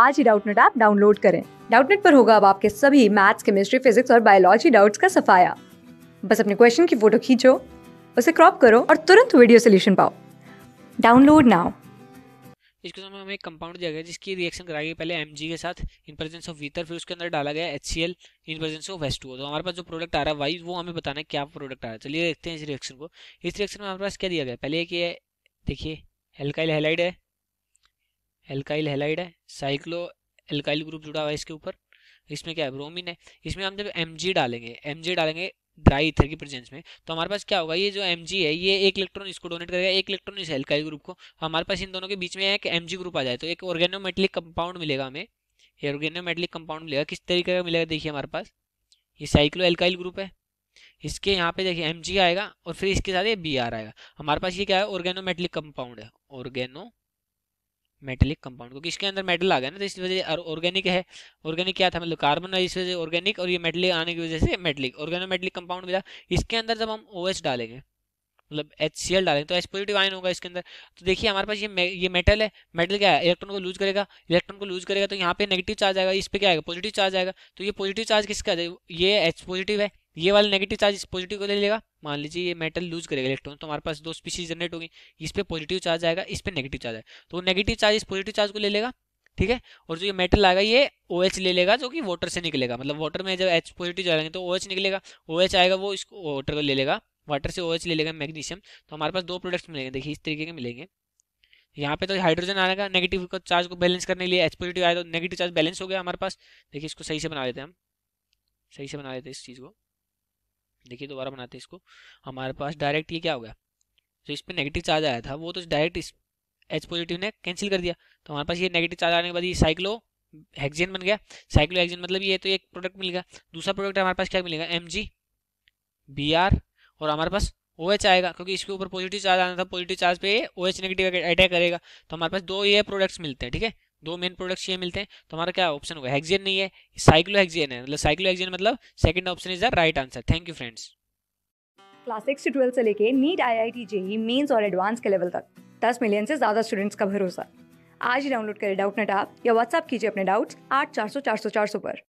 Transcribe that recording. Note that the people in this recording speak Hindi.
आज ही डाउटनेट ऐप डाउनलोड करें डाउटनेट पर होगा अब आपके सभी मैथ्स केमिस्ट्री फिजिक्स और बायोलॉजी डाउट्स का सफाया बस अपने क्वेश्चन की फोटो खींचो उसे क्रॉप करो और तुरंत वीडियो सोल्यूशन पाओ डाउनलोड नाउ इसके सामने हमें एक कंपाउंड दिया गया जिसकी रिएक्शन कराई गई पहले एम के साथ इन प्रेजेंस ऑफ वीतर फिर उसके अंदर डाला गया H in presence of S तो हमारे पास जो प्रोडक्ट आ रहा है वाइज वो हमें बताना है क्या प्रोडक्ट आ रहा है चलिए देखते हैं इस रिएक्शन को इस रिएक्शन में हमारे पास क्या दिया गया पहले एक ये देखिए हेल्काइल हेलाइड है एल्काइल हेलाइड है साइक्लो एल्काइल ग्रुप जुड़ा हुआ है इसके ऊपर इसमें क्या है ब्रोमिन है इसमें हम जब एम डालेंगे एम डालेंगे ड्राई इथर की प्रेजेंस में तो हमारे पास क्या होगा ये जो एम है ये एक इलेक्ट्रॉन इसको डोनेट करेगा एक इलेक्ट्रॉन इस एल्काइल ग्रुप को तो हमारे पास इन दोनों के बीच में एक एम ग्रुप आ जाए तो एक ऑर्गेनोमेटलिक कंपाउंड मिलेगा हमें ये ऑर्गेनोमेटलिक कंपाउंड मिलेगा किस तरीके का मिलेगा देखिए हमारे पास ये साइक्लो एल्काइल ग्रुप है इसके यहाँ पे देखिए एम आएगा और फिर इसके साथ ये बी आएगा हमारे पास ये क्या है ऑर्गेनोमेटलिक कंपाउंड है ऑर्गेनो मेटेलिक कंपाउंड क्योंकि इसके अंदर मेटल आ गया ना तो इस वजह से ऑर्गेनिक है ऑर्गेनिक क्या था मतलब कार्बन है इस वजह से ऑर्गेनिक और ये मेटलिक आने की वजह से मेटलिक ऑर्गेनोमेटलिक कंपाउंड मिला इसके अंदर जब हम ओ एस डालेंगे मतलब एच सी एल डालेंगे तो एच पॉजिटिव आयन होगा इसके अंदर तो देखिए हमारे पास ये ये मेटल है मेटल क्या है इलेक्ट्रॉन को लूज करेगा इलेक्ट्रॉन को लूज करेगा तो यहाँ पे नेगेटिव चार्ज आएगा इस पर क्या आएगा पॉजिटिव चार्ज आएगा तो ये पॉजिटिव चार्ज किसका ये एच पॉजिटिव है ये वाला नेगेटिव चार्ज इस पॉजिटिव को ले लेगा मान लीजिए ये मेटल लूज करेगा इलेक्ट्रॉन तो हमारे पास दो स्पीसीज जनरेट होगी इस पर पॉजिटिव चार्ज आएगा इस पर नेगेटिव चार्ज आएगा तो नेगेटिव चार्ज इस पॉजिटिव चार्ज को ले लेगा ठीक है और जो ये मेटल आएगा ये ओ OH ले लेगा जो कि वाटर से निकलेगा मतलब वाटर में जब एच पॉजिटिव जाएंगे तो ओ OH निकलेगा ओ OH आएगा वो इसको वाटर को ले लेगा वाटर से ओ OH ले लेगा मैग्नीशियम तो हमारे पास दो प्रोडक्ट्स मिलेंगे देखिए इस तरीके के मिलेंगे यहाँ पे तो हाइड्रोजन आएगा नेगेटिव को चार्ज को बैलेंस करने के लिए एच पॉजिटिव आया तो नेगेटिव चार्ज बैलेंस हो गया हमारे पास देखिए इसको सही से बना लेते हैं हम सही से बना लेते हैं इस चीज़ को देखिए दोबारा बनाते हैं इसको हमारे पास डायरेक्ट ये क्या हो गया जो इस पर नेगेटिव चार्ज आया था वो तो डायरेक्ट इस एच पॉजिटिव ने कैंसिल कर दिया तो हमारे पास ये नेगेटिव चार्ज आने के बाद ये साइक्लो हेक्जेन बन गया साइक्लो हेक्जेन मतलब ये तो एक प्रोडक्ट मिल गया दूसरा प्रोडक्ट हमारे पास क्या मिलेगा एम जी बी आर और हमारे पास ओ OH आएगा क्योंकि इसके ऊपर पॉजिटिव चार्ज आना था पॉजिटिव चार्ज पे ओ OH नेगेटिव अटैक करेगा तो हमारे पास दो ये प्रोडक्ट्स मिलते हैं ठीक है दो मेन प्रोडक्ट्स ये मिलते हैं तो हमारा क्या ऑप्शन होगा हेक्सियन नहीं है साइक्लोहेक्सियन है मतलब साइक्लोहेक्सियन मतलब second option is the right answer thank you friends class six से ट्वेल्थ से लेके NEET I I T mains और एडवांस के लेवल तक दस मिलियन से ज़्यादा स्टूडेंट्स का भरोसा आज ही डाउनलोड करें डाउट नेट आप या व्हाट्सअप कीजिए अपने डाउट्स आठ चार सौ चार सौ चार सौ पर